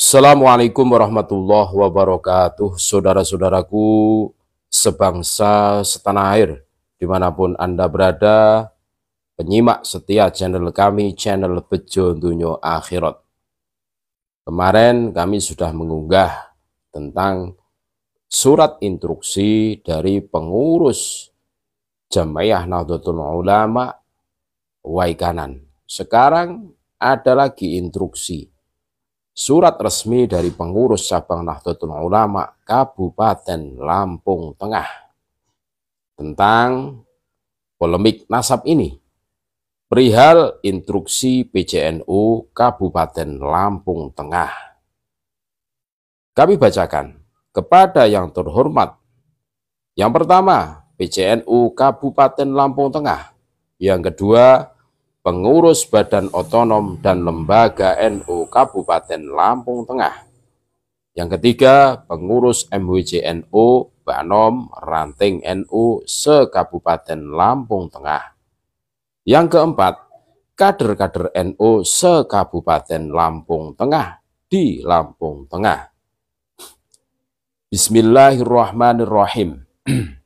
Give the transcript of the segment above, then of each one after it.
Assalamualaikum warahmatullahi wabarakatuh Saudara-saudaraku sebangsa setanah air Dimanapun Anda berada Penyimak setia channel kami Channel Bejo Dunyo Akhirat Kemarin kami sudah mengunggah tentang surat instruksi dari pengurus jamaah Nahdlatul Ulama Waikanan. Sekarang ada lagi instruksi surat resmi dari pengurus cabang Nahdlatul Ulama Kabupaten Lampung Tengah tentang polemik nasab ini. Perihal instruksi PJNU Kabupaten Lampung Tengah. Kami bacakan kepada yang terhormat. Yang pertama, PJNU Kabupaten Lampung Tengah. Yang kedua, pengurus badan otonom dan lembaga NU Kabupaten Lampung Tengah. Yang ketiga, pengurus MWJNU Banom Ranting NU se-Kabupaten Lampung Tengah. Yang keempat, kader-kader NU se-Kabupaten Lampung Tengah di Lampung Tengah. Bismillahirrahmanirrahim.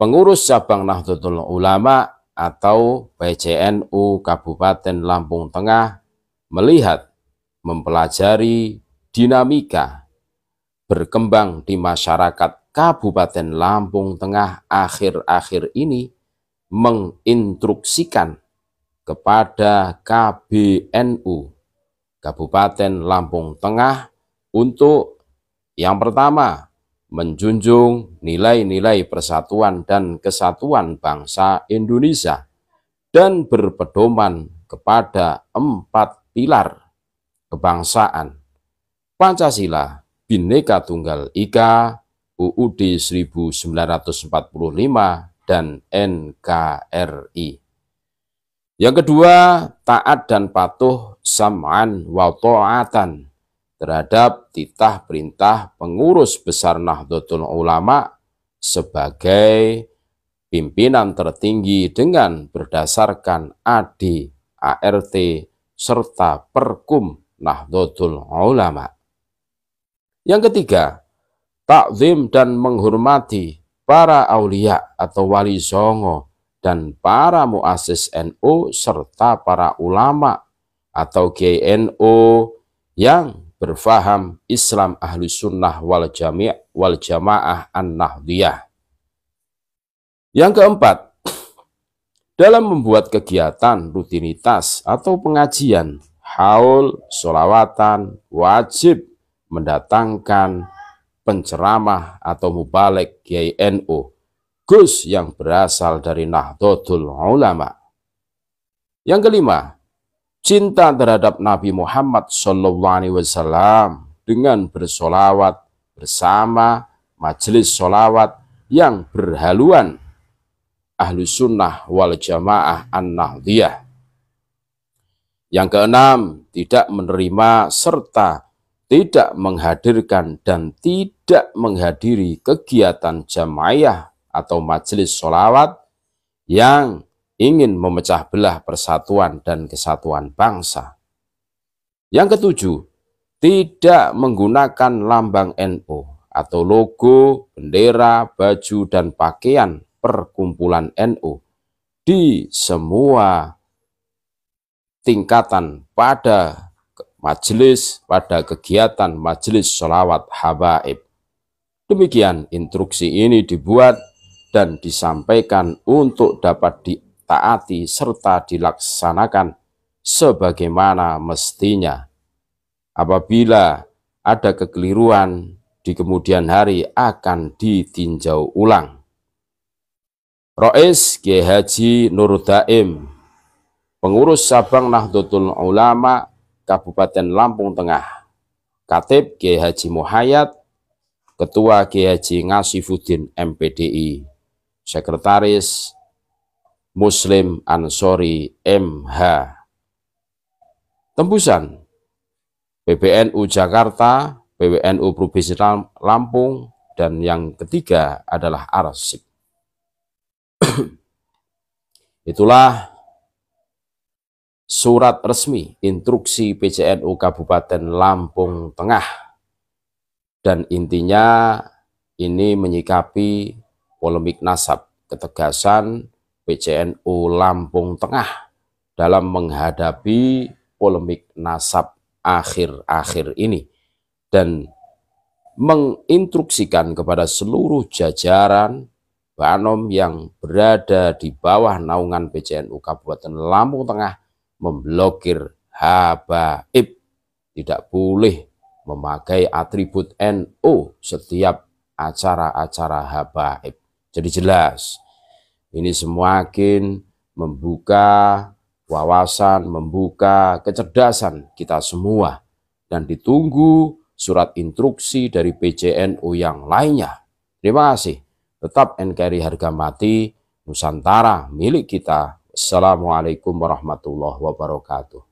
Pengurus cabang Nahdlatul Ulama atau PCNU Kabupaten Lampung Tengah melihat, mempelajari dinamika berkembang di masyarakat Kabupaten Lampung Tengah akhir-akhir ini menginstruksikan kepada KBNU Kabupaten Lampung Tengah untuk yang pertama menjunjung nilai-nilai persatuan dan kesatuan bangsa Indonesia dan berpedoman kepada empat pilar kebangsaan Pancasila, Bhinneka Tunggal Ika, UUD 1945, dan NKRI. Yang kedua, taat dan patuh sam'an wa ta'atan terhadap titah perintah pengurus besar Nahdlatul Ulama sebagai pimpinan tertinggi dengan berdasarkan AD, ART, serta Perkum Nahdlatul Ulama. Yang ketiga, takzim dan menghormati para aulia atau wali songo dan para muasis NU serta para ulama atau GNO yang berfaham Islam ahli sunnah wal jami' wal jamaah an-nahdiyah. Yang keempat, dalam membuat kegiatan rutinitas atau pengajian, haul, solawatan, wajib mendatangkan penceramah atau mubalek Kiai NU, Gus yang berasal dari Nahdlatul Ulama. Yang kelima, cinta terhadap Nabi Muhammad SAW dengan bersolawat bersama majelis solawat yang berhaluan Ahlu Sunnah wal Jamaah An-Nahdiyah. Yang keenam, tidak menerima serta tidak menghadirkan dan tidak menghadiri kegiatan jamaah atau majelis solawat yang ingin memecah belah persatuan dan kesatuan bangsa. Yang ketujuh, tidak menggunakan lambang NU atau logo, bendera, baju, dan pakaian perkumpulan NU di semua tingkatan pada majelis, pada kegiatan majelis sholawat habaib. Demikian instruksi ini dibuat dan disampaikan untuk dapat di ditaati serta dilaksanakan sebagaimana mestinya. Apabila ada kekeliruan di kemudian hari akan ditinjau ulang. Rois Kiai Haji Nur Daim, pengurus Sabang Nahdlatul Ulama Kabupaten Lampung Tengah, Katib Kiai Haji Ketua Kiai Haji Ngasifuddin MPDI, Sekretaris Muslim Ansori MH. Tembusan PBNU Jakarta, PBNU Provinsi Lampung, dan yang ketiga adalah Arsip. Itulah surat resmi instruksi PCNU Kabupaten Lampung Tengah. Dan intinya ini menyikapi polemik nasab, ketegasan, PCNU Lampung Tengah dalam menghadapi polemik nasab akhir-akhir ini dan menginstruksikan kepada seluruh jajaran Banom yang berada di bawah naungan PCNU Kabupaten Lampung Tengah memblokir habaib. Tidak boleh memakai atribut NU setiap acara-acara habaib. Jadi jelas, ini semakin membuka wawasan, membuka kecerdasan kita semua. Dan ditunggu surat instruksi dari PCNU yang lainnya. Terima kasih. Tetap NKRI harga mati Nusantara milik kita. Assalamualaikum warahmatullahi wabarakatuh.